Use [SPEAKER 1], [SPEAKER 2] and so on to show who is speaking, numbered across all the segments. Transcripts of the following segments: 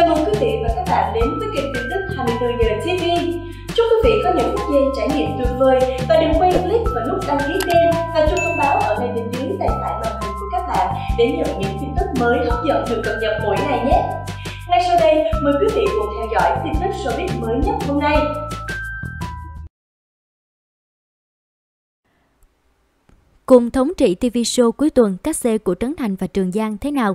[SPEAKER 1] Chào mừng quý vị và các bạn đến với kênh tin tức 24 giờ TV. Chúc quý vị có những phút giây
[SPEAKER 2] trải nghiệm tuyệt vời và đừng quên click vào nút đăng ký kênh và chuông thông báo ở ngay bên dưới tay phải màn hình của các bạn để nhận những tin tức mới hấp dẫn được cập nhật mỗi ngày nhé. Ngay
[SPEAKER 1] sau đây, mời quý vị cùng theo dõi tin tức showbiz mới nhất hôm nay.
[SPEAKER 2] Cùng thống trị TV show cuối tuần, các xe của Trấn Thành và Trường Giang thế nào?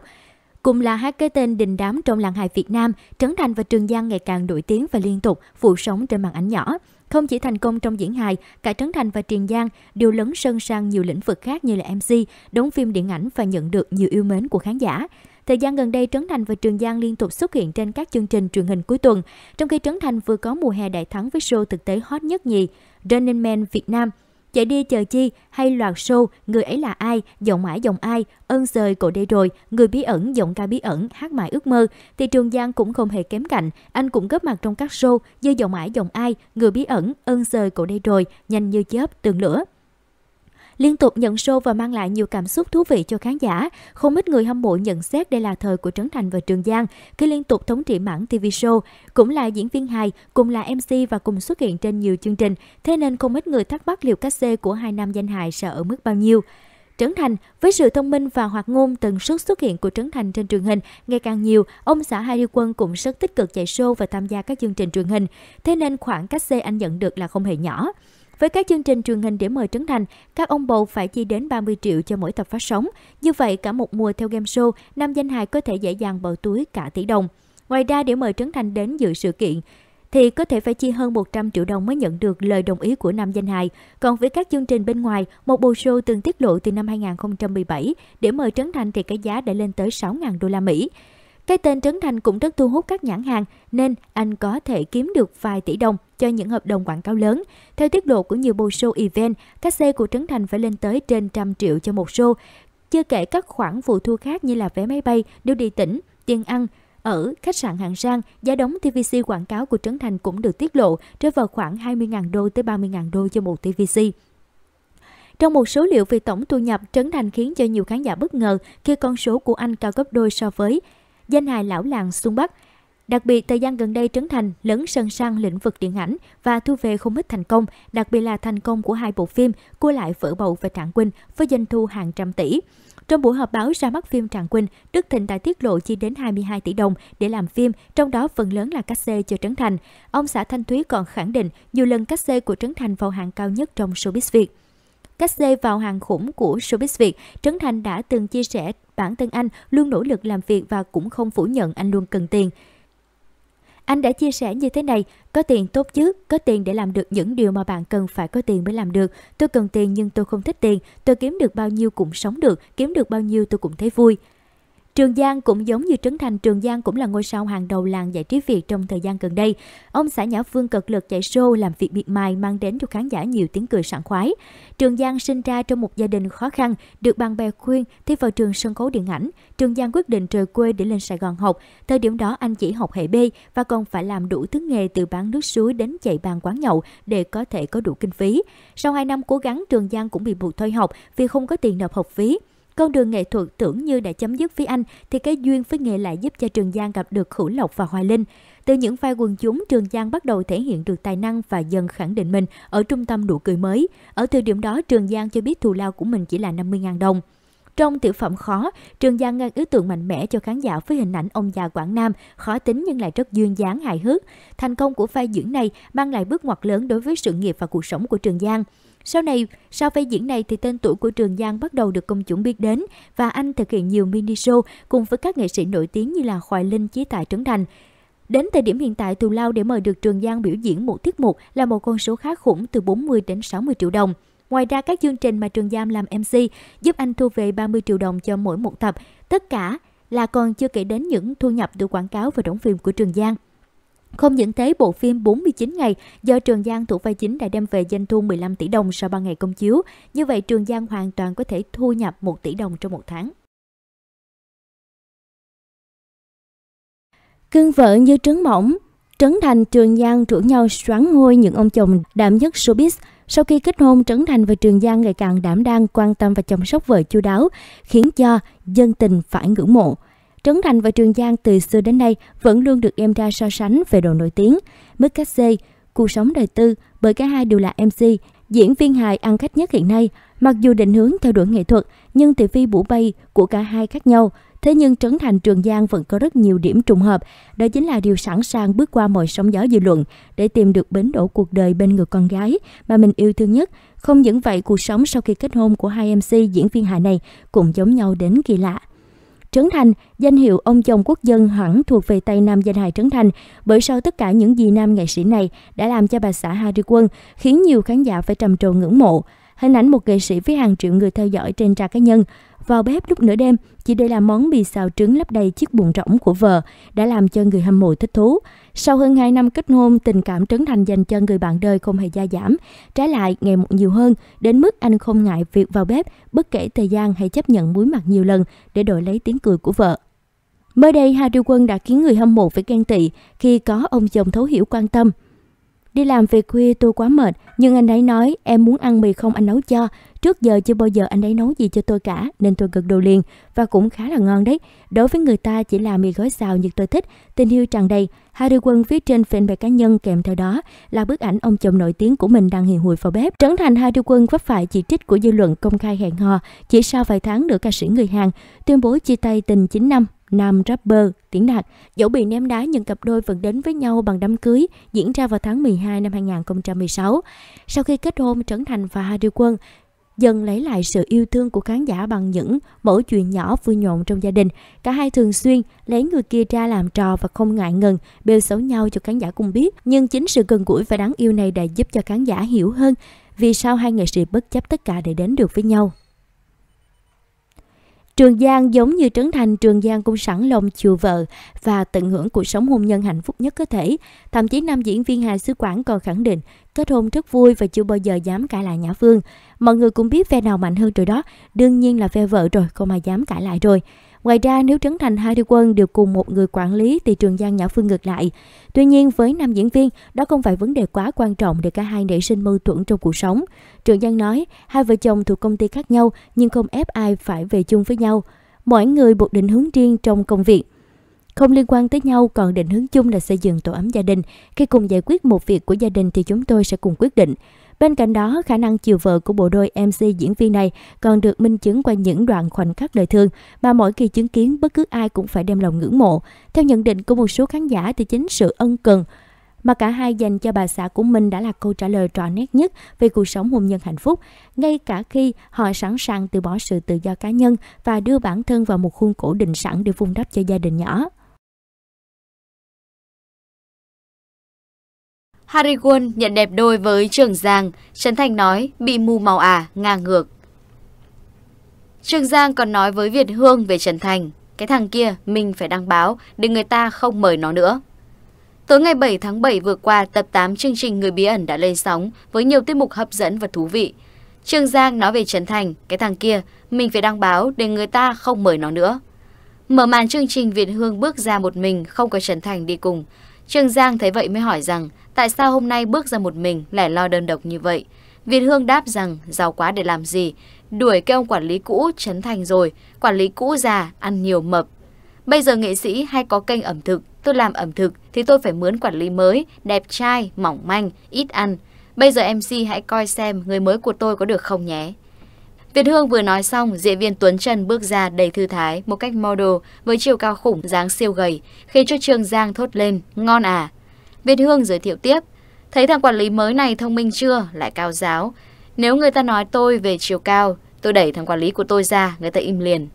[SPEAKER 2] Cùng là hai cái tên đình đám trong làng hài Việt Nam, Trấn Thành và Trường Giang ngày càng nổi tiếng và liên tục phụ sống trên màn ảnh nhỏ. Không chỉ thành công trong diễn hài, cả Trấn Thành và Trường Giang đều lấn sân sang nhiều lĩnh vực khác như là MC, đóng phim điện ảnh và nhận được nhiều yêu mến của khán giả. Thời gian gần đây, Trấn Thành và Trường Giang liên tục xuất hiện trên các chương trình truyền hình cuối tuần, trong khi Trấn Thành vừa có mùa hè đại thắng với show thực tế hot nhất nhì Running Man Việt Nam – Chạy đi chờ chi hay loạt show Người ấy là ai, giọng mãi giọng ai, ơn rời cổ đây rồi, người bí ẩn, giọng ca bí ẩn, hát mãi ước mơ. Thì Trường Giang cũng không hề kém cạnh, anh cũng góp mặt trong các show như giọng mãi giọng ai, người bí ẩn, ơn rời cổ đây rồi, nhanh như chớp, tường lửa. Liên tục nhận show và mang lại nhiều cảm xúc thú vị cho khán giả, không ít người hâm mộ nhận xét đây là thời của Trấn Thành và Trường Giang khi liên tục thống trị mảng TV show. Cũng là diễn viên hài, cùng là MC và cùng xuất hiện trên nhiều chương trình, thế nên không ít người thắc mắc liệu cách xê của hai nam danh hài sẽ ở mức bao nhiêu. Trấn Thành, với sự thông minh và hoạt ngôn, tần suất xuất hiện của Trấn Thành trên truyền hình ngày càng nhiều, ông xã Hai Đi Quân cũng rất tích cực chạy show và tham gia các chương trình truyền hình, thế nên khoảng cách C anh nhận được là không hề nhỏ. Với các chương trình truyền hình để mời trấn thành, các ông bầu phải chi đến 30 triệu cho mỗi tập phát sóng. Như vậy, cả một mùa theo game show, nam danh hài có thể dễ dàng bỏ túi cả tỷ đồng. Ngoài ra, để mời Trấn Thành đến dự sự kiện, thì có thể phải chi hơn 100 triệu đồng mới nhận được lời đồng ý của nam danh hài. Còn với các chương trình bên ngoài, một bộ show từng tiết lộ từ năm 2017, để mời Trấn Thành thì cái giá đã lên tới 6.000 đô la Mỹ. Cái tên Trấn Thành cũng rất thu hút các nhãn hàng nên anh có thể kiếm được vài tỷ đồng cho những hợp đồng quảng cáo lớn. Theo tiết lộ của nhiều bộ show event, các xe của Trấn Thành phải lên tới trên trăm triệu cho một show. Chưa kể các khoản phụ thu khác như là vé máy bay, điều đi tỉnh, tiền ăn, ở khách sạn Hạng Sang, giá đóng TVC quảng cáo của Trấn Thành cũng được tiết lộ rơi vào khoảng 20.000 đô tới 30.000 đô cho một TVC. Trong một số liệu về tổng thu nhập, Trấn Thành khiến cho nhiều khán giả bất ngờ khi con số của anh cao gấp đôi so với danh hài lão làng xuân Bắc. Đặc biệt, thời gian gần đây Trấn Thành lấn sân sang lĩnh vực điện ảnh và thu về không ít thành công, đặc biệt là thành công của hai bộ phim Cua lại vỡ bầu và Trạng Quynh với doanh thu hàng trăm tỷ. Trong buổi họp báo ra mắt phim Trạng Quynh, Đức Thịnh đã tiết lộ chi đến 22 tỷ đồng để làm phim, trong đó phần lớn là cách xê cho Trấn Thành. Ông xã Thanh Thúy còn khẳng định nhiều lần cách xê của Trấn Thành vào hạng cao nhất trong showbiz Việt. Cách xê vào hàng khủng của showbiz Việt, Trấn Thành đã từng chia sẻ Bản thân anh luôn nỗ lực làm việc và cũng không phủ nhận anh luôn cần tiền. Anh đã chia sẻ như thế này, có tiền tốt chứ, có tiền để làm được những điều mà bạn cần phải có tiền mới làm được. Tôi cần tiền nhưng tôi không thích tiền, tôi kiếm được bao nhiêu cũng sống được, kiếm được bao nhiêu tôi cũng thấy vui. Trường Giang cũng giống như Trấn Thành, Trường Giang cũng là ngôi sao hàng đầu làng giải trí Việt trong thời gian gần đây. Ông xã Nhã Phương cực lực chạy show làm việc miệt mài mang đến cho khán giả nhiều tiếng cười sảng khoái. Trường Giang sinh ra trong một gia đình khó khăn, được bạn bè khuyên thi vào trường sân khấu điện ảnh. Trường Giang quyết định rời quê để lên Sài Gòn học. Thời điểm đó anh chỉ học hệ B và còn phải làm đủ thứ nghề từ bán nước suối đến chạy bàn quán nhậu để có thể có đủ kinh phí. Sau 2 năm cố gắng, Trường Giang cũng bị buộc thôi học vì không có tiền nộp học phí. Con đường nghệ thuật tưởng như đã chấm dứt với anh thì cái duyên với nghệ lại giúp cho Trường Giang gặp được Khủ Lộc và Hoài Linh. Từ những vai quần chúng, Trường Giang bắt đầu thể hiện được tài năng và dần khẳng định mình ở trung tâm nụ cười mới. Ở thời điểm đó, Trường Giang cho biết thù lao của mình chỉ là 50.000 đồng. Trong tiểu phẩm khó, Trường Giang ngang ý tưởng mạnh mẽ cho khán giả với hình ảnh ông già Quảng Nam, khó tính nhưng lại rất duyên dáng hài hước. Thành công của vai diễn này mang lại bước ngoặt lớn đối với sự nghiệp và cuộc sống của Trường Giang. Sau này, sau vai diễn này thì tên tuổi của Trường Giang bắt đầu được công chúng biết đến và anh thực hiện nhiều mini show cùng với các nghệ sĩ nổi tiếng như là Hoài Linh, Chí Tài Trấn Thành. Đến thời điểm hiện tại, Tù Lao để mời được Trường Giang biểu diễn một tiết mục là một con số khá khủng từ 40 đến 60 triệu đồng. Ngoài ra, các chương trình mà Trường Giang làm MC giúp anh thu về 30 triệu đồng cho mỗi một tập. Tất cả là còn chưa kể đến những thu nhập từ quảng cáo và đóng phim của Trường Giang. Không những thế, bộ phim 49 ngày do Trường Giang thủ vai chính đã đem về doanh thu 15 tỷ đồng sau 3 ngày công chiếu. Như vậy, Trường Giang hoàn toàn có thể thu nhập 1 tỷ đồng trong một tháng. Cưng vợ như trứng mỏng, Trấn Thành, Trường Giang rủ nhau xoắn ngôi những ông chồng đảm nhất showbiz. Sau khi kết hôn, Trấn Thành và Trường Giang ngày càng đảm đang quan tâm và chăm sóc vợ chu đáo, khiến cho dân tình phải ngưỡng mộ. Trấn Thành và Trường Giang từ xưa đến nay vẫn luôn được đem ra so sánh về độ nổi tiếng. Mức cách C, cuộc sống đời tư, bởi cả hai đều là MC, diễn viên hài ăn khách nhất hiện nay. Mặc dù định hướng theo đuổi nghệ thuật, nhưng TV bủ bay của cả hai khác nhau. Thế nhưng Trấn Thành Trường Giang vẫn có rất nhiều điểm trùng hợp, đó chính là điều sẵn sàng bước qua mọi sóng gió dư luận để tìm được bến đổ cuộc đời bên người con gái mà mình yêu thương nhất. Không những vậy, cuộc sống sau khi kết hôn của hai MC diễn viên hài này cũng giống nhau đến kỳ lạ. Trấn Thành, danh hiệu ông chồng quốc dân hẳn thuộc về tay nam danh hài Trấn Thành, bởi sau tất cả những gì nam nghệ sĩ này đã làm cho bà xã Harry Quân, khiến nhiều khán giả phải trầm trồ ngưỡng mộ. Hình ảnh một nghệ sĩ với hàng triệu người theo dõi trên trang cá nhân, vào bếp lúc nửa đêm chỉ để làm món mì xào trứng lấp đầy chiếc bụng rỗng của vợ đã làm cho người hâm mộ thích thú. Sau hơn 2 năm kết hôn, tình cảm Trấn Thành dành cho người bạn đời không hề gia giảm, trái lại ngày một nhiều hơn, đến mức anh không ngại việc vào bếp bất kể thời gian hay chấp nhận muối mặt nhiều lần để đổi lấy tiếng cười của vợ. Mới đây, Hà Triều Quân đã khiến người hâm mộ phải ghen tị khi có ông chồng thấu hiểu quan tâm – Đi làm về khuya tôi quá mệt, nhưng anh ấy nói em muốn ăn mì không anh nấu cho. Trước giờ chưa bao giờ anh ấy nấu gì cho tôi cả, nên tôi gật đầu liền và cũng khá là ngon đấy. Đối với người ta chỉ là mì gói xào như tôi thích, tình yêu tràn đầy. Harry Quân viết trên fanpage cá nhân kèm theo đó là bức ảnh ông chồng nổi tiếng của mình đang hiền hùi vào bếp. Trấn Thành Harry Quân vấp phải chỉ trích của dư luận công khai hẹn hò chỉ sau vài tháng nữa ca sĩ người Hàn tuyên bố chia tay tình 9 năm Nam rapper Tiến Đạt. Dẫu bị ném đá nhưng cặp đôi vẫn đến với nhau bằng đám cưới diễn ra vào tháng 12 năm 2016. Sau khi kết hôn, Trấn Thành và Hà Điều Quân dần lấy lại sự yêu thương của khán giả bằng những mẫu chuyện nhỏ vui nhộn trong gia đình. Cả hai thường xuyên lấy người kia ra làm trò và không ngại ngần bêu xấu nhau cho khán giả cùng biết. Nhưng chính sự gần gũi và đáng yêu này đã giúp cho khán giả hiểu hơn vì sao hai nghệ sĩ bất chấp tất cả để đến được với nhau. Trường Giang giống như Trấn Thành, Trường Giang cũng sẵn lòng chiều vợ và tận hưởng cuộc sống hôn nhân hạnh phúc nhất có thể. Thậm chí nam diễn viên Hà Sứ Quảng còn khẳng định kết hôn rất vui và chưa bao giờ dám cãi lại Nhã Phương. Mọi người cũng biết phe nào mạnh hơn rồi đó, đương nhiên là phe vợ rồi, không ai dám cãi lại rồi. Ngoài ra, nếu Trấn Thành hai Thư Quân đều cùng một người quản lý thì Trường Giang Nhã Phương ngược lại. Tuy nhiên, với nam diễn viên, đó không phải vấn đề quá quan trọng để cả hai nảy sinh mâu thuẫn trong cuộc sống. Trường Giang nói, hai vợ chồng thuộc công ty khác nhau nhưng không ép ai phải về chung với nhau. Mỗi người một định hướng riêng trong công việc không liên quan tới nhau còn định hướng chung là xây dựng tổ ấm gia đình khi cùng giải quyết một việc của gia đình thì chúng tôi sẽ cùng quyết định Bên cạnh đó, khả năng chiều vợ của bộ đôi MC diễn viên này còn được minh chứng qua những đoạn khoảnh khắc đời thương mà mỗi khi chứng kiến bất cứ ai cũng phải đem lòng ngưỡng mộ. Theo nhận định của một số khán giả thì chính sự ân cần mà cả hai dành cho bà xã của mình đã là câu trả lời rõ nét nhất về cuộc sống hôn nhân hạnh phúc, ngay cả khi họ sẵn sàng từ bỏ sự tự do cá nhân và đưa bản thân vào một khuôn khổ định sẵn để vun đắp cho gia đình nhỏ.
[SPEAKER 1] Harry Harigun nhận đẹp đôi với Trường Giang, Trấn Thành nói bị mù màu à, ngang ngược. Trường Giang còn nói với Việt Hương về Trần Thành, cái thằng kia mình phải đăng báo để người ta không mời nó nữa. Tối ngày 7 tháng 7 vừa qua, tập 8 chương trình Người Bí Ẩn đã lên sóng với nhiều tiết mục hấp dẫn và thú vị. Trương Giang nói về Trấn Thành, cái thằng kia, mình phải đăng báo để người ta không mời nó nữa. Mở màn chương trình Việt Hương bước ra một mình, không có Trần Thành đi cùng. Trương Giang thấy vậy mới hỏi rằng tại sao hôm nay bước ra một mình lẻ loi đơn độc như vậy. Viên Hương đáp rằng giàu quá để làm gì, đuổi cái ông quản lý cũ Trấn Thành rồi, quản lý cũ già, ăn nhiều mập. Bây giờ nghệ sĩ hay có kênh ẩm thực, tôi làm ẩm thực thì tôi phải mướn quản lý mới, đẹp trai, mỏng manh, ít ăn. Bây giờ MC hãy coi xem người mới của tôi có được không nhé. Việt Hương vừa nói xong, diễn viên Tuấn Trần bước ra đầy thư thái, một cách model với chiều cao khủng, dáng siêu gầy, khiến cho Trường Giang thốt lên, ngon à. Việt Hương giới thiệu tiếp, thấy thằng quản lý mới này thông minh chưa, lại cao giáo. Nếu người ta nói tôi về chiều cao, tôi đẩy thằng quản lý của tôi ra, người ta im liền.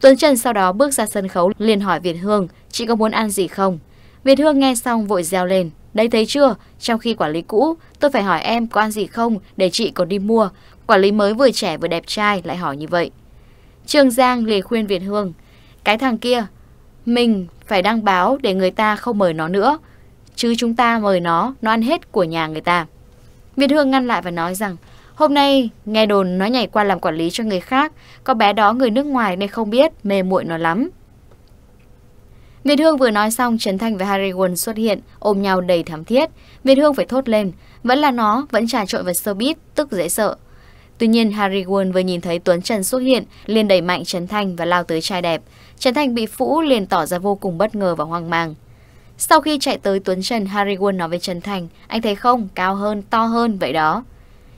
[SPEAKER 1] Tuấn Trần sau đó bước ra sân khấu liền hỏi Việt Hương, chị có muốn ăn gì không? Việt Hương nghe xong vội reo lên, đây thấy chưa, trong khi quản lý cũ, tôi phải hỏi em có ăn gì không để chị còn đi mua, Quản lý mới vừa trẻ vừa đẹp trai lại hỏi như vậy. trương Giang lề khuyên Việt Hương, cái thằng kia, mình phải đăng báo để người ta không mời nó nữa, chứ chúng ta mời nó, nó ăn hết của nhà người ta. Việt Hương ngăn lại và nói rằng, hôm nay nghe đồn nó nhảy qua làm quản lý cho người khác, có bé đó người nước ngoài nên không biết, mê muội nó lắm. Việt Hương vừa nói xong, trần thanh và Harry Won xuất hiện, ôm nhau đầy thắm thiết. Việt Hương phải thốt lên, vẫn là nó, vẫn trà trộn vào showbiz, tức dễ sợ. Tuy nhiên, Harry Won vừa nhìn thấy Tuấn Trần xuất hiện, liền đẩy mạnh Trần Thanh và lao tới trai đẹp. Trần Thanh bị phũ liền tỏ ra vô cùng bất ngờ và hoang mang. Sau khi chạy tới Tuấn Trần, Harry Won nói với Trần Thanh anh thấy không, cao hơn, to hơn, vậy đó.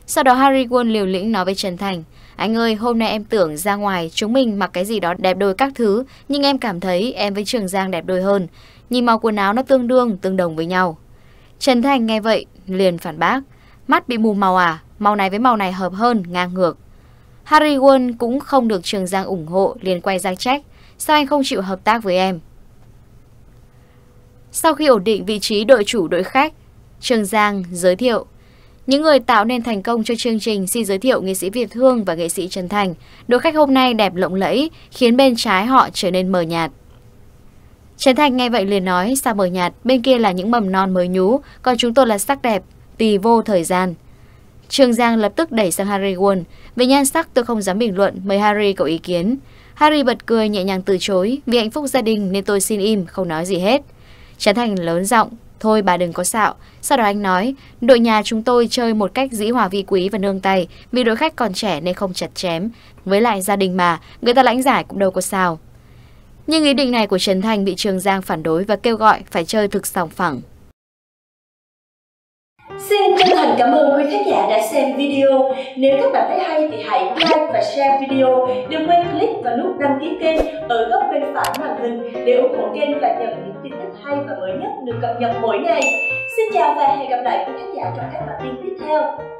[SPEAKER 1] Sau đó Harry Won liều lĩnh nói với Trần Thanh anh ơi, hôm nay em tưởng ra ngoài chúng mình mặc cái gì đó đẹp đôi các thứ, nhưng em cảm thấy em với Trường Giang đẹp đôi hơn. Nhìn màu quần áo nó tương đương, tương đồng với nhau. Trần Thanh nghe vậy, liền phản bác. Mắt bị mù màu à? Màu này với màu này hợp hơn, ngang ngược. Harry Won cũng không được Trường Giang ủng hộ liền quay ra trách. Sao anh không chịu hợp tác với em? Sau khi ổn định vị trí đội chủ đội khách, Trường Giang giới thiệu những người tạo nên thành công cho chương trình xin giới thiệu nghệ sĩ Việt Hương và nghệ sĩ Trần Thành. Đội khách hôm nay đẹp lộng lẫy, khiến bên trái họ trở nên mờ nhạt. Trần Thành nghe vậy liền nói, sao mờ nhạt, bên kia là những mầm non mới nhú, còn chúng tôi là sắc đẹp, tùy vô thời gian. Trường Giang lập tức đẩy sang Harry Won. Về nhan sắc tôi không dám bình luận, mời Harry cậu ý kiến. Harry bật cười nhẹ nhàng từ chối, vì hạnh phúc gia đình nên tôi xin im, không nói gì hết. Trấn Thành lớn giọng, thôi bà đừng có xạo. Sau đó anh nói, đội nhà chúng tôi chơi một cách dĩ hòa vi quý và nương tay, vì đội khách còn trẻ nên không chặt chém. Với lại gia đình mà, người ta lãnh giải cũng đâu có sao. Nhưng ý định này của Trần Thành bị Trường Giang phản đối và kêu gọi phải chơi thực sòng phẳng. Chân thành cảm ơn quý khán giả đã xem video. Nếu các bạn thấy hay thì hãy like và share video. Đừng quên click vào nút đăng ký kênh ở góc bên phải màn hình để ủng hộ kênh và nhận những tin tức hay và mới nhất được cập nhật mỗi ngày. Xin chào và hẹn gặp lại quý khán giả trong các bản tin tiếp theo.